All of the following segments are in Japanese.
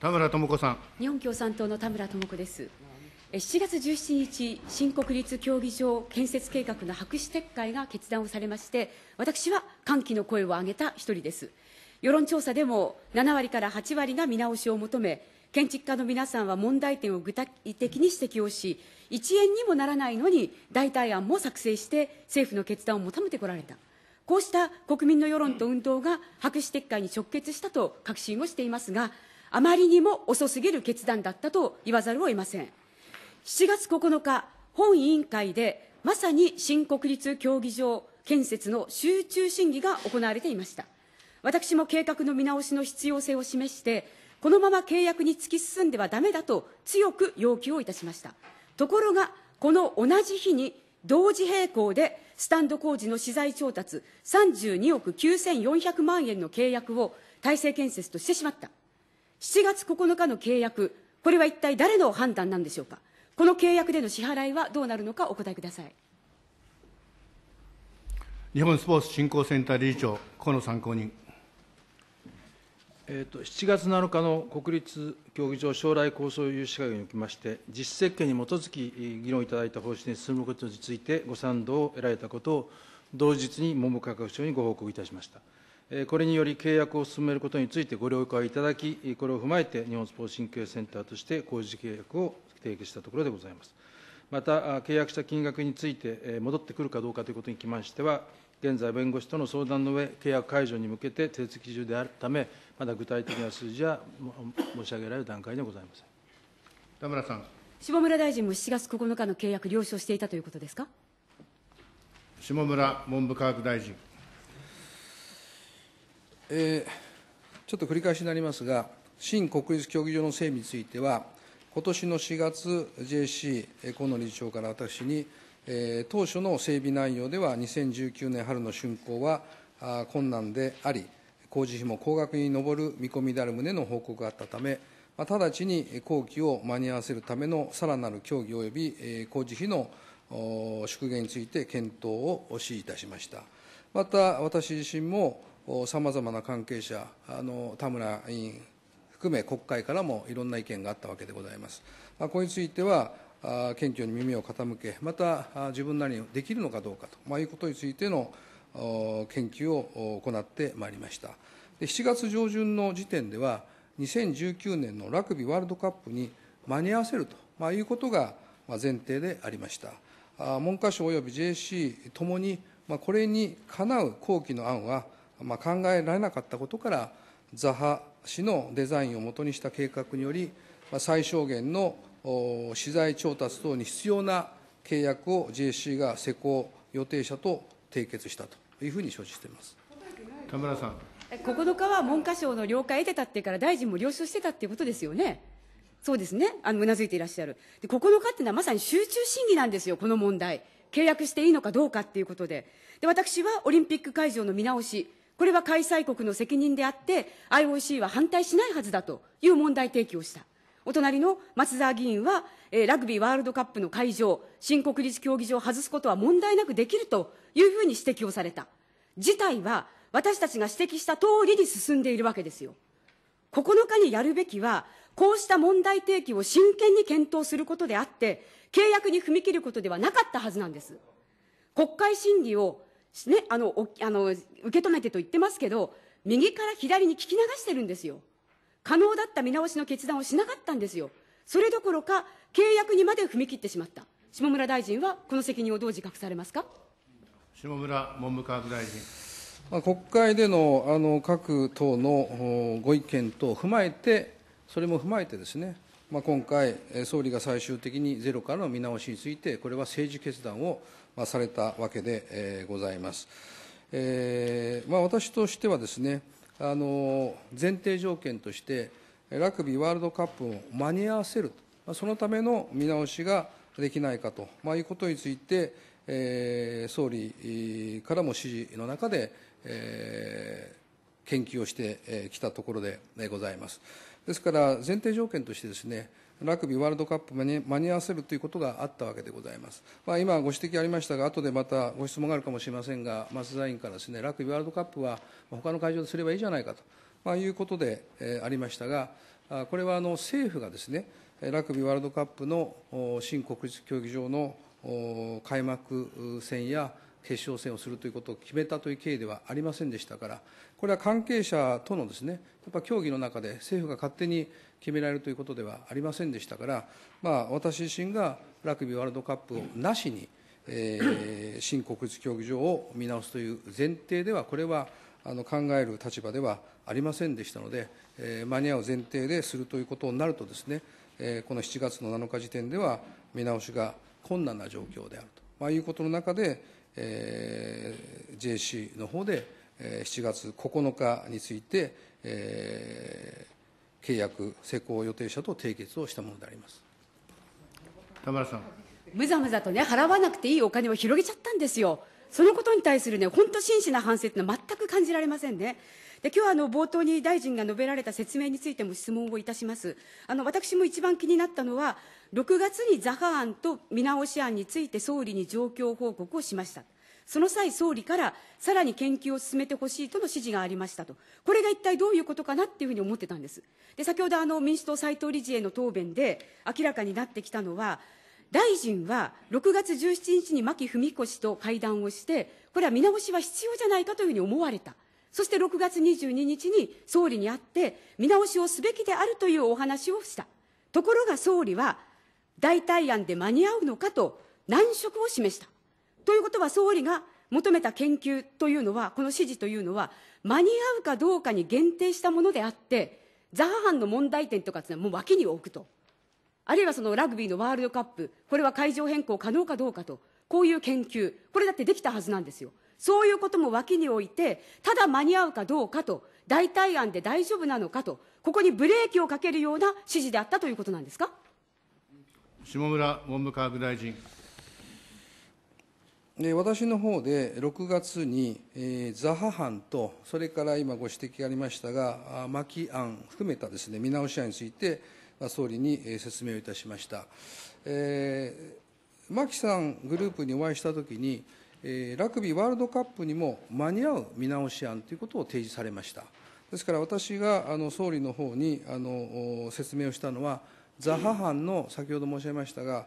田村智子さん。日本共産党の田村智子です。7月17日、新国立競技場建設計画の白紙撤回が決断をされまして、私は歓喜の声を上げた一人です。世論調査でも7割から8割が見直しを求め、建築家の皆さんは問題点を具体的に指摘をし、1円にもならないのに代替案も作成して、政府の決断を求めてこられた。こうした国民の世論と運動が白紙撤回に直結したと確信をしていますが、あまりにも遅すぎる決断だったと言わざるを得ません。7月9日、本委員会で、まさに新国立競技場建設の集中審議が行われていました。私も計画の見直しの必要性を示して、このまま契約に突き進んではだめだと強く要求をいたしました。ところが、この同じ日に同時並行でスタンド工事の資材調達32億9400万円の契約を大成建設としてしまった。7月9日の契約、これは一体誰の判断なんでしょうか。この契約での支払いはどうなるのかお答えください。日本スポーツ振興センター理事長、河野参考人。えーと、7月7日の国立競技場将来構想融資会議におきまして、実施設計に基づき議論いただいた方針に進むことについて、ご賛同を得られたことを、同日に文部科学省にご報告いたしました。これにより契約を進めることについてご了解いただき、これを踏まえて、日本スポーツ振興センターとして工事契約を締結したところでございます。また、契約した金額について、戻ってくるかどうかということにきましては、現在、弁護士との相談の上、契約解除に向けて手続き中であるため、まだ具体的な数字は申し上げられる段階でございません。田村さん。下村大臣も7月9日の契約、了承していたということですか下村文部科学大臣。えちょっと繰り返しになりますが、新国立競技場の整備については、今年の4月、JC、河野理事長から私に、え当初の整備内容では、2019年春の竣工はあ困難であり、工事費も高額に上る見込みである旨の報告があったため、まあ、直ちに工期を間に合わせるためのさらなる協議及び、え工事費の縮減について検討を指示いたしました。また私自身もさまざまな関係者あの田村委員含め国会からもいろんな意見があったわけでございます、まあ、これについては謙虚に耳を傾けまた自分なりにできるのかどうかと、まあ、いうことについての研究を行ってまいりましたで7月上旬の時点では2019年のラグビーワールドカップに間に合わせると、まあ、いうことが前提でありました文科省及び JC ともに、まあ、これにかなう後期の案はまあ、考えられなかったことからザハ氏のデザインをもとにした計画により、まあ、最小限の資材調達等に必要な契約を j c が施工予定者と締結したというふうに承知しています田村さん9日は文科省の了解を得てたってから大臣も了承してたっていうことですよね。そうですね。あの、うなずいていらっしゃる。で、9日っていうのはまさに集中審議なんですよ、この問題。契約していいのかどうかっていうことで。で、私はオリンピック会場の見直し、これは開催国の責任であって、IOC は反対しないはずだという問題提起をした。お隣の松沢議員は、えー、ラグビーワールドカップの会場、新国立競技場を外すことは問題なくできるというふうに指摘をされた。事態は私たちが指摘した通りに進んでいるわけですよ。9日にやるべきは、こうした問題提起を真剣に検討することであって、契約に踏み切ることではなかったはずなんです。国会審議をね、あのあの受け止めてと言ってますけど、右から左に聞き流してるんですよ。可能だった見直しの決断をしなかったんですよ。それどころか、契約にまで踏み切ってしまった。下村大臣はこの責任をどう自覚されますか下村文部科学大臣。国会でのあの各党のご意見等を踏まえて、それも踏まえてですね、まあ、今回、総理が最終的にゼロからの見直しについて、これは政治決断をまあ、されたわけで、えー、ございます。えーまあ、私としてはですね、あの前提条件として、ラグビーワールドカップを間に合わせる、と、そのための見直しができないかと、まあ、いうことについて、えー、総理からも指示の中で、えー、研究をしてきたところでございます。ですから、前提条件としてですね、ラグビーワールドカップに間に合わせるということがあったわけでございます、まあ、今、ご指摘ありましたが、後でまたご質問があるかもしれませんが、松田委員からです、ね、ラグビーワールドカップは他の会場ですればいいじゃないかと、まあ、いうことで、えー、ありましたが、これはあの政府がですね、ラグビーワールドカップの新国立競技場の開幕戦や決勝戦をするということを決めたという経緯ではありませんでしたから、これは関係者とのですね、やっぱ協議の中で政府が勝手に決められるということではありませんでしたから、まあ、私自身がラグビーワールドカップをなしに、えー、新国立競技場を見直すという前提では、これはあの考える立場ではありませんでしたので、えー、間に合う前提でするということになるとですね、えー、この7月の7日時点では見直しが困難な状況であると、まあ、いうことの中で、えー、JC の方で、えー、7月9日について、えー、契約施行予定者と締結をしたものであります田村さんむざむざとね払わなくていいお金を広げちゃったんですよそのことに対するね本当真摯な反省というのは全く感じられませんねで今日はあの冒頭に大臣が述べられた説明についても質問をいたします。あの私も一番気になったのは、6月にザハ案と見直し案について総理に状況報告をしました。その際、総理からさらに研究を進めてほしいとの指示がありましたと、これが一体どういうことかなっていうふうに思ってたんです。で先ほどあの民主党、斉藤理事への答弁で明らかになってきたのは、大臣は6月17日に牧文子氏と会談をして、これは見直しは必要じゃないかというふうに思われた。そして6月22日に総理に会って、見直しをすべきであるというお話をした。ところが総理は、代替案で間に合うのかと難色を示した。ということは総理が求めた研究というのは、この指示というのは、間に合うかどうかに限定したものであって、ザハ班の問題点とかっていうのはもう脇に置くと。あるいはそのラグビーのワールドカップ、これは会場変更可能かどうかと、こういう研究、これだってできたはずなんですよ。そういうことも脇に置いて、ただ間に合うかどうかと、代替案で大丈夫なのかと、ここにブレーキをかけるような指示であったということなんですか。下村文部科学大臣。で私の方で6月に、えー、ザハ班と、それから今ご指摘ありましたが、牧案含めたです、ね、見直し案について、総理に、えー、説明をいたしました。えー、さんグループにお会いしたときに、えー、ラグビーワールドカップにも間に合う見直し案ということを提示されました。ですから私があの総理の方にあの説明をしたのは、ザハ班の先ほど申し上げましたが、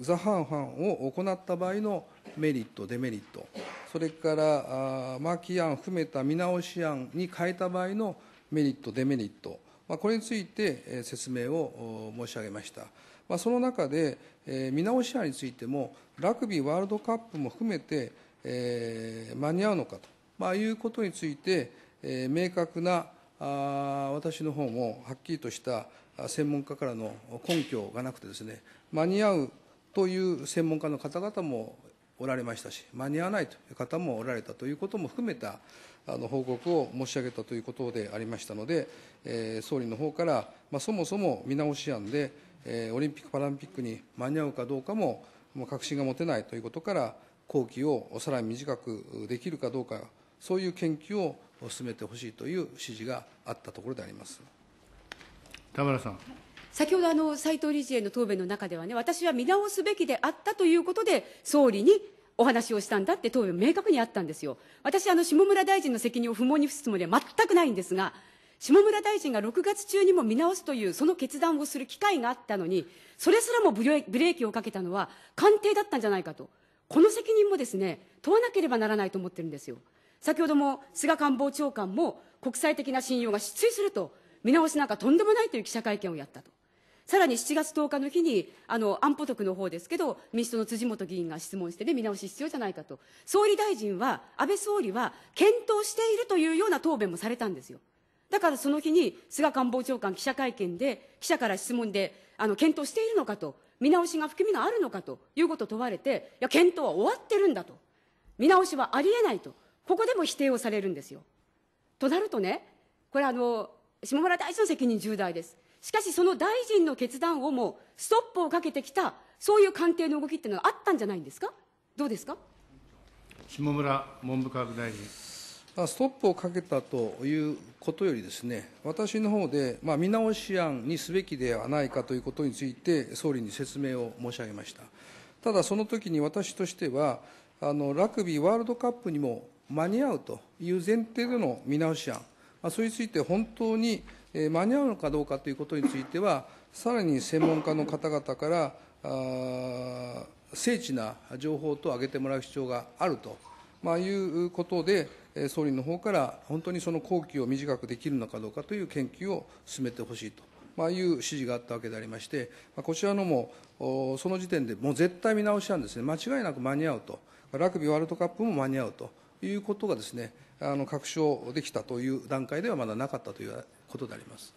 ザハ班を行った場合のメリット、デメリット、それからあマーキー案を含めた見直し案に変えた場合のメリット、デメリット、まあ、これについて説明を申し上げました。まあ、その中で、えー、見直し案についてもラグビーワールドカップも含めて、えー、間に合うのかと、まあ、いうことについて、えー、明確なあ私の方もはっきりとした専門家からの根拠がなくてですね間に合うという専門家の方々もおられましたし間に合わないという方もおられたということも含めたあの報告を申し上げたということでありましたので、えー、総理の方から、まあ、そもそも見直し案で、えオリンピック・パラリンピックに間に合うかどうかも、確信が持てないということから工期をさらに短くできるかどうかそういう研究を進めてほしいという指示があったところであります田村さん。先ほどあの斉藤理事への答弁の中ではね、私は見直すべきであったということで、総理にお話をしたんだって答弁、明確にあったんですよ。私、あの下村大臣の責任を不問に付すつもりは全くないんですが、下村大臣が6月中にも見直すというその決断をする機会があったのに、それすらもブレーキをかけたのは官邸だったんじゃないかと、この責任もですね、問わなければならないと思ってるんですよ。先ほども菅官房長官も国際的な信用が失墜すると、見直しなんかとんでもないという記者会見をやったと。さらに7月10日の日に、あの、安保局の方ですけど、民主党の辻元議員が質問してね、見直し必要じゃないかと。総理大臣は、安倍総理は、検討しているというような答弁もされたんですよ。だからその日に菅官房長官記者会見で記者から質問であの検討しているのかと見直しが含みがあるのかということを問われていや検討は終わってるんだと見直しはありえないとここでも否定をされるんですよ。となるとねこれあの下村大臣の責任重大です。しかしその大臣の決断をもストップをかけてきたそういう官邸の動きっていうのがあったんじゃないんですかどうですか下村文部科学大臣。ストップをかけたということよりですね、私の方で、まあ、見直し案にすべきではないかということについて、総理に説明を申し上げました。ただ、その時に私としては、あのラグビーワールドカップにも間に合うという前提での見直し案、まあ、それについて本当に間に合うのかどうかということについては、さらに専門家の方々から、あ精緻な情報と挙げてもらう必要があると。まあ、いうことで、総理の方から本当にその工期を短くできるのかどうかという研究を進めてほしいと。まあ、いう指示があったわけでありまして、まあ、こちらのも、その時点でもう絶対見直しなんですね、間違いなく間に合うと、ラグビーワールドカップも間に合うということがですね、あの確証できたという段階ではまだなかったということであります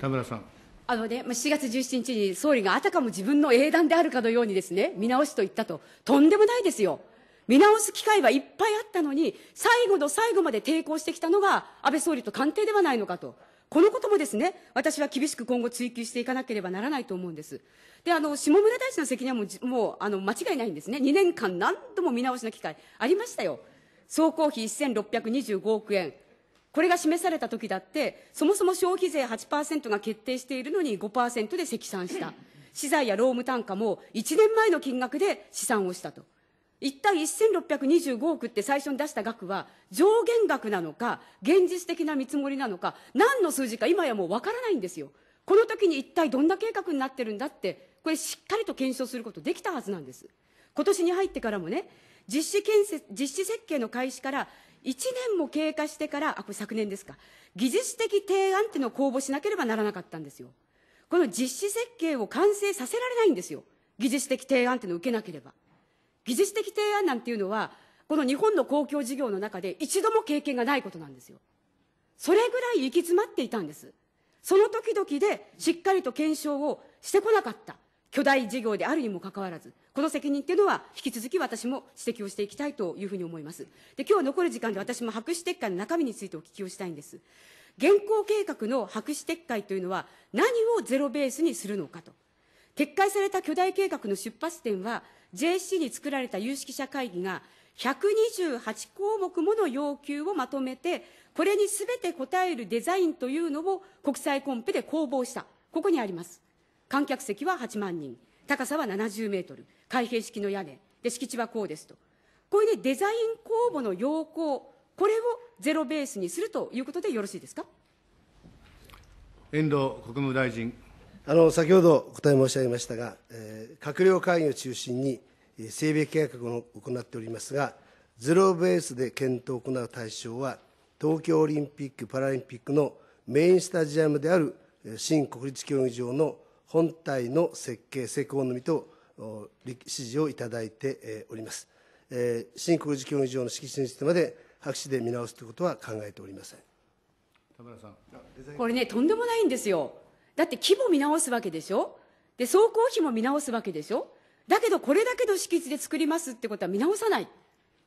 田村さん。あのね、7月17日に総理があたかも自分の英断であるかのようにですね、見直しと言ったと、とんでもないですよ。見直す機会はいっぱいあったのに、最後の最後まで抵抗してきたのが安倍総理と官邸ではないのかと。このこともですね、私は厳しく今後追及していかなければならないと思うんです。で、あの、下村大臣の責任はもう、もう、あの、間違いないんですね。2年間何度も見直しの機会ありましたよ。総工費1625億円。これが示された時だって、そもそも消費税8%が決定しているのに5%で積算した。資材や労務単価も1年前の金額で試算をしたと。1対1625億って最初に出した額は上限額なのか現実的な見積もりなのか何の数字か今やもうわからないんですよこの時に一体どんな計画になってるんだってこれしっかりと検証することできたはずなんです今年に入ってからもね実施建設実施設計の開始から1年も経過してからあこれ昨年ですか技術的提案っていうのを公募しなければならなかったんですよこの実施設計を完成させられないんですよ技術的提案っていうのを受けなければ技術的提案なんていうのは、この日本の公共事業の中で一度も経験がないことなんですよ。それぐらい行き詰まっていたんです。その時々でしっかりと検証をしてこなかった。巨大事業であるにもかかわらず、この責任っていうのは、引き続き私も指摘をしていきたいというふうに思います。で、今日残る時間で私も白紙撤回の中身についてお聞きをしたいんです。現行計画の白紙撤回というのは、何をゼロベースにするのかと。決壊された巨大計画の出発点は JC に作られた有識者会議が128項目もの要求をまとめてこれにすべて応えるデザインというのを国際コンペで公募したここにあります観客席は8万人高さは70メートル開閉式の屋根で敷地はこうですとこれでデザイン公募の要項これをゼロベースにするということでよろしいですか遠藤国務大臣。あの先ほどお答え申し上げましたが、えー、閣僚会議を中心に、整備計画を行っておりますが、ゼロベースで検討を行う対象は、東京オリンピック・パラリンピックのメインスタジアムである新国立競技場の本体の設計、施工のみと指示をいただいております。新国立競技場の敷地についてまで白紙で見直すということは考えておりません。田村さんこれね、とんでもないんですよ。だって規模見直すわけでしょで総工費も見直すわけでしょだけどこれだけの敷地で作りますってことは見直さないこ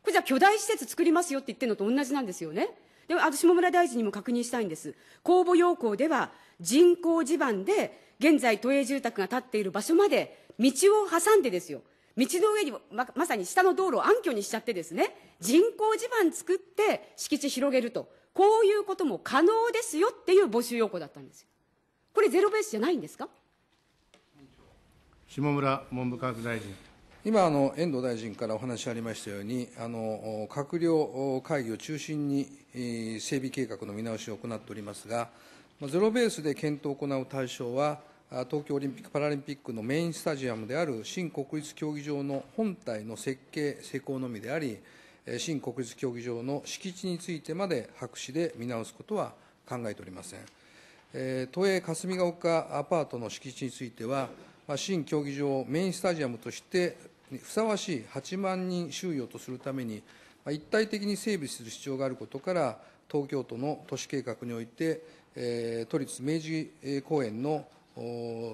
れじゃ巨大施設作りますよって言ってるのと同じなんですよねであと下村大臣にも確認したいんです公募要項では人工地盤で現在都営住宅が建っている場所まで道を挟んでですよ道の上にままさに下の道路を暗渠にしちゃってですね人工地盤作って敷地広げるとこういうことも可能ですよっていう募集要項だったんですよこれ、ゼロベースじゃないんですか下村文部科学大臣。今あの、遠藤大臣からお話ありましたように、あの閣僚会議を中心に、えー、整備計画の見直しを行っておりますが、ゼロベースで検討を行う対象は、東京オリンピック・パラリンピックのメインスタジアムである新国立競技場の本体の設計、施工のみであり、新国立競技場の敷地についてまで白紙で見直すことは考えておりません。え都営霞ヶ丘アパートの敷地については、まあ、新競技場メインスタジアムとしてふさわしい8万人収容とするために、まあ、一体的に整備する必要があることから東京都の都市計画において、え都立明治公園の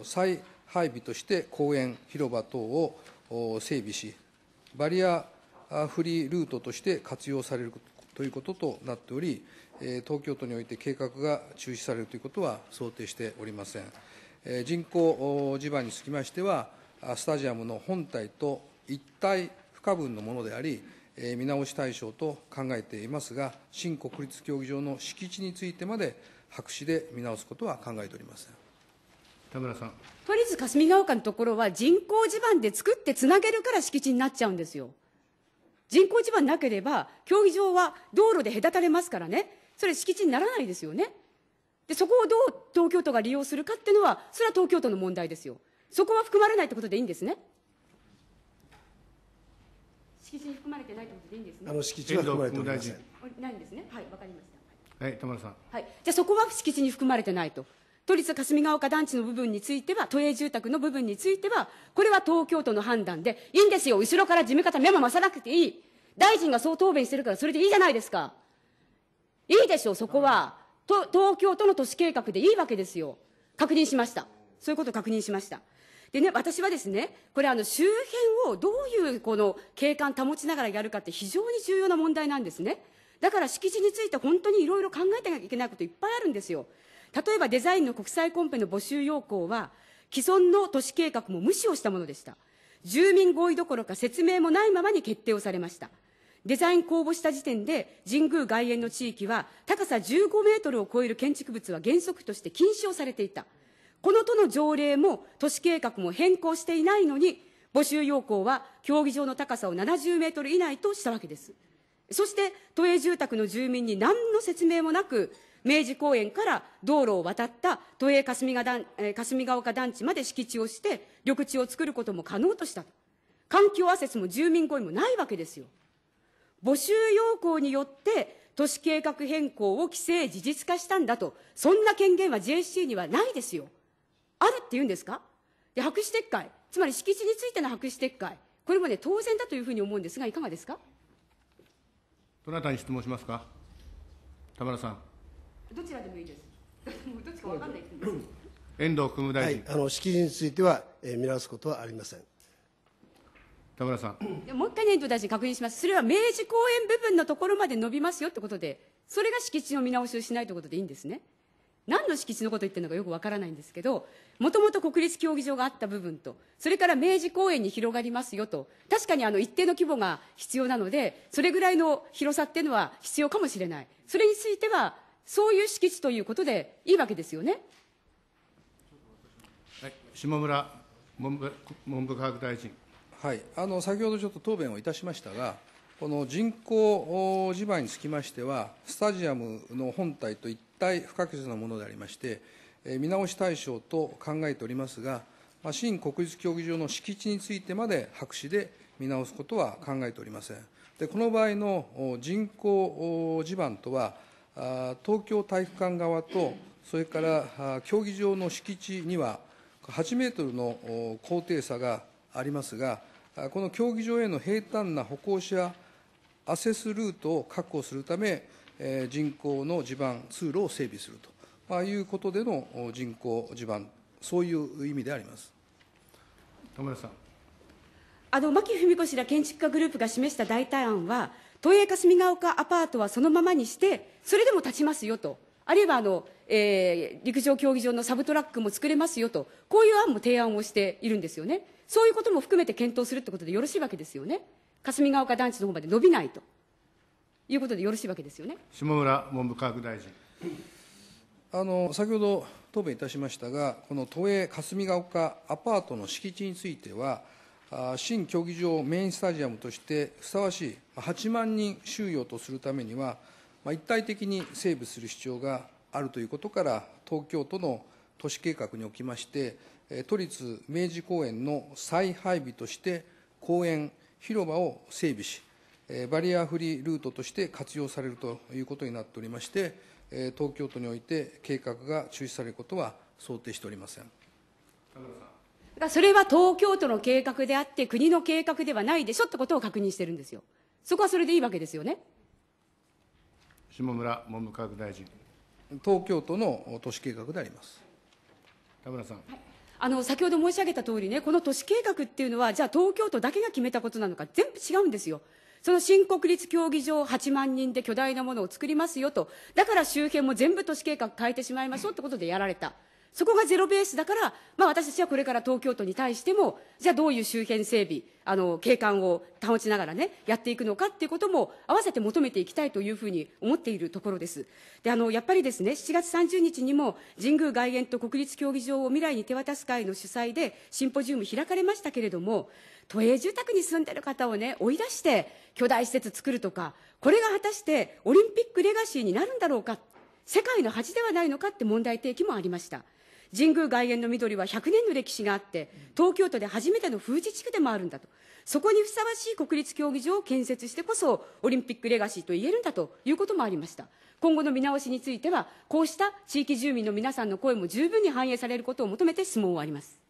再配備として公園広場等を整備しバリアフリールートとして活用されるということとなっており東京都において計画が中止されるということは想定しておりません。人口地盤につきましては、スタジアムの本体と一体不可分のものであり、見直し対象と考えていますが、新国立競技場の敷地についてまで白紙で見直すことは考えておりません。田村さん都立霞ヶ丘のところは人工地盤で作ってつなげるから敷地になっちゃうんですよ人工地盤なければ競技場は道路で隔たれますからねそれ敷地にならないですよね。で、そこをどう東京都が利用するかっていうのは、それは東京都の問題ですよ。そこは含まれないってことでいいんですね。敷地に含まれてないってことでいいんですね。あの敷地は含まれておりません。ないんですね。はい、わかりました。はい、玉田さん。はい、じゃあそこは敷地に含まれてないと。都立霞ヶ丘団地の部分については、都営住宅の部分については、これは東京都の判断で、いいんですよ、後ろから事務方、目も増さなくていい、大臣がそう答弁してるから、それでいいじゃないですか。いいでしょう、そこは。と東京都の都市計画でいいわけですよ。確認しました。そういうことを確認しました。でね、私はですね、これあの周辺をどういうこの景観保ちながらやるかって非常に重要な問題なんですね。だから敷地について本当にいろいろ考えなきゃいけないこといっぱいあるんですよ。例えばデザインの国際コンペの募集要項は、既存の都市計画も無視をしたものでした。住民合意どころか説明もないままに決定をされました。デザイン公募した時点で、神宮外苑の地域は、高さ15メートルを超える建築物は原則として禁止をされていた。この都の条例も都市計画も変更していないのに、募集要項は競技場の高さを70メートル以内としたわけです。そして、都営住宅の住民に何の説明もなく、明治公園から道路を渡った都営霞が霞ヶ丘団地まで敷地をして、緑地を作ることも可能とした。環境アセスも住民合意もないわけですよ。募集要項によって都市計画変更を規制事実化したんだと、そんな権限は JSC にはないですよ。あるって言うんですかで、白紙撤回、つまり敷地についての白紙撤回、これもね、当然だというふうに思うんですが、いかがですかどなたに質問しますか田村さん。どちらでもいいです。どっちか分かんない遠藤国務大臣、はい、あの敷地については、えー、見直すことはありません。田村さん。もう一回ね、遠大臣確認します。それは明治公園部分のところまで伸びますよってことで、それが敷地の見直しをしないということでいいんですね。何の敷地のことを言ってるのかよくわからないんですけど、もともと国立競技場があった部分と、それから明治公園に広がりますよと、確かにあの一定の規模が必要なので、それぐらいの広さっていうのは必要かもしれない。それについては、そういう敷地ということでいいわけですよね。はい、下村文部文部科学大臣。はい、あの先ほどちょっと答弁をいたしましたが、この人工地盤につきましては、スタジアムの本体と一体不可欠なものでありまして、え見直し対象と考えておりますが、ま新国立競技場の敷地についてまで白紙で見直すことは考えておりません。でこの場合の人工地盤とは、東京体育館側と、それから競技場の敷地には、8メートルの高低差がありますが、この競技場への平坦な歩行者アセスルートを確保するため、人工の地盤、通路を整備するということでの人工地盤、そういう意味であります田村さん。あの牧文子氏ら建築家グループが示した代替案は、都営霞ヶ丘アパートはそのままにして、それでも建ちますよと、あるいはあの、えー、陸上競技場のサブトラックも作れますよと、こういう案も提案をしているんですよね。そういうことも含めて検討するってことでよろしいわけですよね。霞ヶ丘団地の方まで伸びないということでよろしいわけですよね。下村文部科学大臣。あの先ほど答弁いたしましたが、この都営霞ヶ丘アパートの敷地については、新競技場メインスタジアムとしてふさわしい8万人収容とするためには、まあ、一体的に整備する必要があるということから、東京都の都市計画におきまして、都立明治公園の再配備として公園広場を整備しバリアフリールートとして活用されるということになっておりまして東京都において計画が中止されることは想定しておりませんそれは東京都の計画であって国の計画ではないでしょってことを確認してるんですよそこはそれでいいわけですよね下村文部科学大臣東京都の都市計画であります田村さん、はいあの先ほど申し上げたとおりね、この都市計画っていうのは、じゃあ東京都だけが決めたことなのか、全部違うんですよ。その新国立競技場8万人で巨大なものを作りますよと、だから周辺も全部都市計画変えてしまいましょうってことでやられた。そこがゼロベースだから、まあ、私たちはこれから東京都に対しても、じゃあどういう周辺整備、あの景観を保ちながらね、やっていくのかっていうことも、合わせて求めていきたいというふうに思っているところです。であのやっぱりですね、7月30日にも、神宮外苑と国立競技場を未来に手渡す会の主催で、シンポジウム開かれましたけれども、都営住宅に住んでる方をね、追い出して、巨大施設作るとか、これが果たしてオリンピックレガシーになるんだろうか、世界の恥ではないのかって問題提起もありました。神宮外苑の緑は100年の歴史があって東京都で初めての富士地区でもあるんだとそこにふさわしい国立競技場を建設してこそオリンピックレガシーと言えるんだということもありました今後の見直しについてはこうした地域住民の皆さんの声も十分に反映されることを求めて質問を終わります